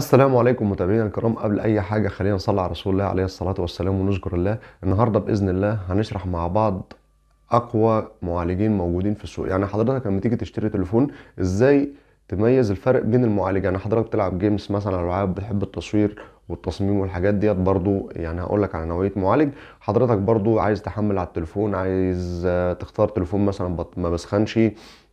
السلام عليكم متابعينا الكرام قبل اي حاجه خلينا نصلي على رسول الله عليه الصلاه والسلام ونشكر الله النهارده باذن الله هنشرح مع بعض اقوى معالجين موجودين في السوق يعني حضرتك لما تيجي تشتري تليفون ازاي تميز الفرق بين المعالج يعني حضرتك بتلعب جيمز مثلا العاب بتحب التصوير والتصميم والحاجات ديت برضو يعني هقول لك على نوعيه معالج حضرتك برضو عايز تحمل على التليفون عايز آه، تختار تليفون مثلا ما بسخنش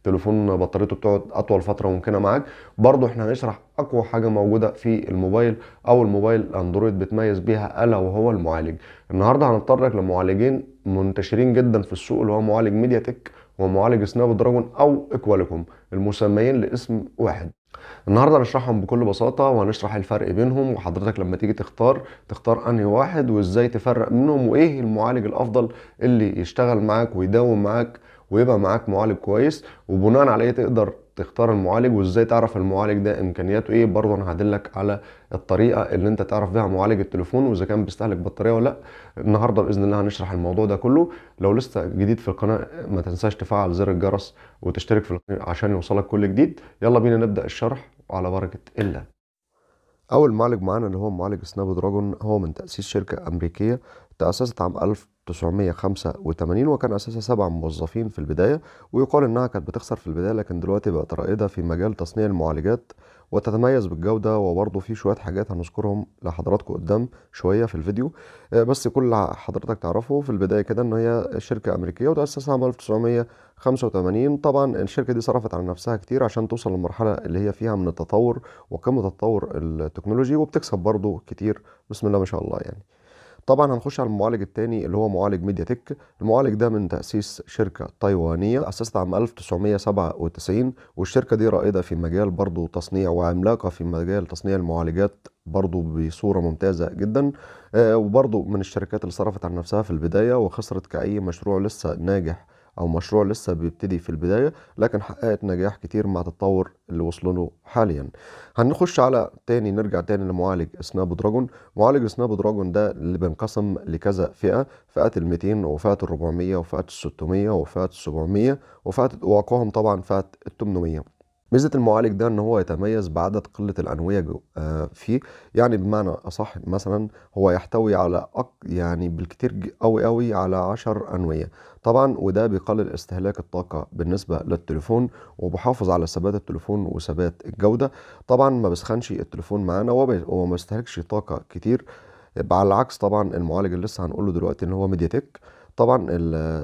تليفون بطاريته بتقعد اطول فتره ممكنه معاك برضو احنا هنشرح اقوى حاجه موجوده في الموبايل او الموبايل الاندرويد بتميز بيها الا وهو المعالج النهارده هنتطرق لمعالجين منتشرين جدا في السوق اللي هو معالج ميديا تك ومعالج سناب دراجون او اكواليكوم المسميين لاسم واحد النهارده هنشرحهم بكل بساطه وهنشرح الفرق بينهم وحضرتك لما تيجي تختار تختار انهي واحد وازاي تفرق منهم وايه المعالج الافضل اللي يشتغل معاك ويداوم معاك ويبقى معاك معالج كويس وبناء عليه إيه تقدر تختار المعالج وازاي تعرف المعالج ده امكانياته ايه برضه انا هدلك على الطريقه اللي انت تعرف بيها معالج التليفون واذا كان بيستهلك بطاريه ولا لا النهارده باذن الله هنشرح الموضوع ده كله لو لسه جديد في القناه ما تنساش تفعل زر الجرس وتشترك في القناه عشان يوصلك كل جديد يلا بينا نبدا الشرح وعلى بركه الله اول معالج معانا اللي هو معالج سناب دراجون هو من تاسيس شركه امريكيه تاسست عام 1985 وكان اساسها سبع موظفين في البدايه ويقال انها كانت بتخسر في البدايه لكن دلوقتي بقت رائده في مجال تصنيع المعالجات وتتميز بالجودة وبرضه في شوية حاجات هنذكرهم لحضراتكم قدام شوية في الفيديو آه، بس كل حضرتك تعرفه في البداية كده إن هي شركة أمريكية وتأسست عام 1985 طبعا الشركة دي صرفت على نفسها كتير عشان توصل للمرحلة اللي هي فيها من التطور وقمة التطور التكنولوجي وبتكسب برضه كتير بسم الله ما شاء الله يعني طبعا هنخش على المعالج الثاني اللي هو معالج ميديا تك المعالج ده من تاسيس شركه تايوانيه اسست عام 1997 والشركه دي رائده في مجال برضه تصنيع وعملاقه في مجال تصنيع المعالجات برضه بصوره ممتازه جدا آه، وبرضه من الشركات اللي صرفت على نفسها في البدايه وخسرت كاي مشروع لسه ناجح او مشروع لسه بيبتدي في البدايه لكن حققت نجاح كتير مع التطور اللي وصلوا له حاليا هنخش على تاني نرجع تاني لمعالج سناب دراجون معالج سناب دراجون ده اللي بينقسم لكذا فئه فئه ال 200 وفئه ال 400 وفئه ال 600 وفئه ال 700 وفئه واقواهم طبعا فئه ال 800 ميزه المعالج ده ان هو يتميز بعدد قله الانويه آه، فيه يعني بمعنى اصح مثلا هو يحتوي على أك يعني بالكتير قوي قوي على 10 انويه طبعا وده بيقلل استهلاك الطاقه بالنسبه للتليفون وبحافظ على ثبات التليفون وثبات الجوده طبعا ما بسخنش التليفون معانا وما بيستهلكش طاقه كتير على العكس طبعا المعالج اللي لسه هنقوله دلوقتي ان هو ميديا تك طبعا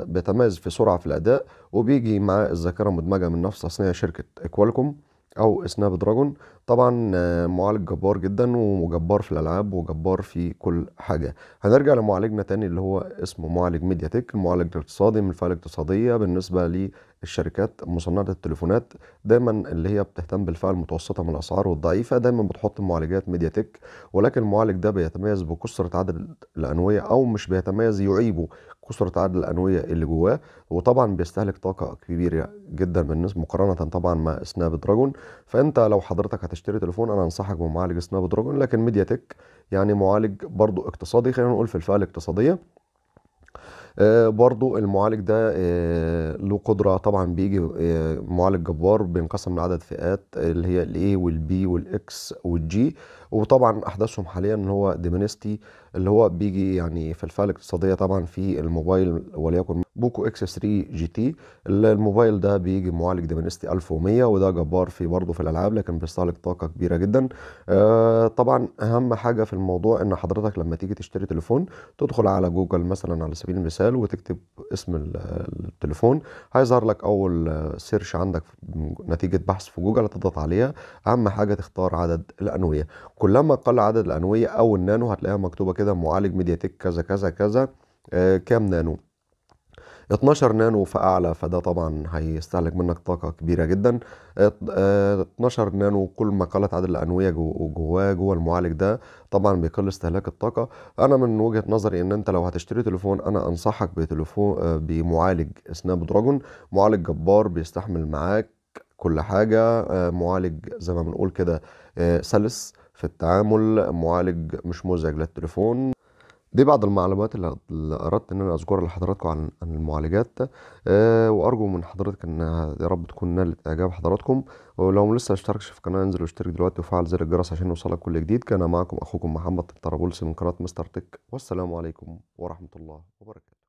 بيتميز في سرعه في الاداء وبيجي معاه الذاكره مدمجه من نفس تصنيع شركه كوالكوم او سناب دراجون طبعا آه، معالج جبار جدا وجبار في الالعاب وجبار في كل حاجه هنرجع لمعالجنا تاني اللي هو اسمه معالج ميديا تك المعالج الاقتصادي من الفئه الاقتصاديه بالنسبه للشركات مصنعه التليفونات دايما اللي هي بتهتم بالفئه المتوسطه من الاسعار والضعيفه دايما بتحط معالجات ميديا تك ولكن المعالج ده بيتميز بكثره عدد الانويه او مش بيتميز يعيبه كثرة عدد الأنوية اللي جواه وطبعا بيستهلك طاقة كبيرة جدا بالنسبة مقارنة طبعا مع سناب دراجون فأنت لو حضرتك هت هتشتري تليفون انا انصحك بمعالج سناب دراجون لكن ميديا تك يعني معالج برضو اقتصادي خلينا نقول في الفئه الاقتصاديه آه، برضو المعالج ده آه، له قدرة طبعا بيجي آه، معالج جبار بينقسم لعدد فئات اللي هي الاي والبي والاكس والجي وطبعا احدثهم حاليا ان هو ديمينستي اللي هو بيجي يعني في الفئه الاقتصاديه طبعا في الموبايل وليكن بوكو اكس 3 جي تي الموبايل ده بيجي معالج ديمينستي 1100 وده جبار في برضه في الالعاب لكن بيستهلك طاقه كبيره جدا آه طبعا اهم حاجه في الموضوع ان حضرتك لما تيجي تشتري تليفون تدخل على جوجل مثلا على سبيل المثال وتكتب اسم التليفون هيظهر لك اول سيرش عندك نتيجه بحث في جوجل هتضغط عليها اهم حاجه تختار عدد الانويه كلما قل عدد الأنوية أو النانو هتلاقيها مكتوبة كده معالج ميديا تك كذا كذا كذا آه كام نانو 12 نانو فأعلى فده طبعا هيستهلك منك طاقة كبيرة جدا 12 آه، آه، نانو كل ما قلت عدد الأنوية جواه جوا المعالج ده طبعا بيقل استهلاك الطاقة أنا من وجهة نظري إن أنت لو هتشتري تليفون أنا أنصحك بتليفون آه، بمعالج سناب دراجون معالج جبار بيستحمل معاك كل حاجة معالج زي ما بنقول كده سلس في التعامل معالج مش مزعج للتليفون دي بعض المعلومات اللي اردت ان انا اذكرها لحضراتكم عن المعالجات أه وارجو من حضرتك ان يا رب تكون نالت اعجاب حضراتكم ولو لسه اشتركش في القناه انزل واشترك دلوقتي وفعل زر الجرس عشان يوصلك كل جديد كان معكم اخوكم محمد الطرابلسي من قناه مستر تك والسلام عليكم ورحمه الله وبركاته